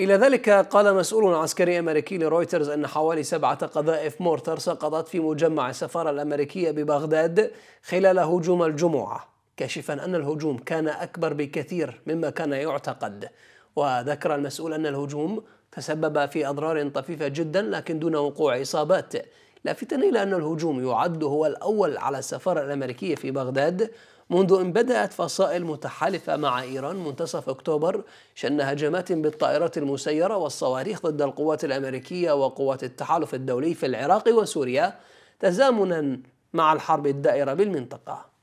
إلى ذلك قال مسؤول عسكري أمريكي لرويترز أن حوالي سبعة قذائف مورتر سقطت في مجمع السفارة الأمريكية ببغداد خلال هجوم الجمعة كاشفا أن الهجوم كان أكبر بكثير مما كان يعتقد وذكر المسؤول أن الهجوم تسبب في أضرار طفيفة جدا لكن دون وقوع إصابات لافتا إلى أن الهجوم يعد هو الأول على السفارة الأمريكية في بغداد منذ أن بدأت فصائل متحالفة مع إيران منتصف أكتوبر شن هجمات بالطائرات المسيرة والصواريخ ضد القوات الأمريكية وقوات التحالف الدولي في العراق وسوريا تزامنا مع الحرب الدائرة بالمنطقة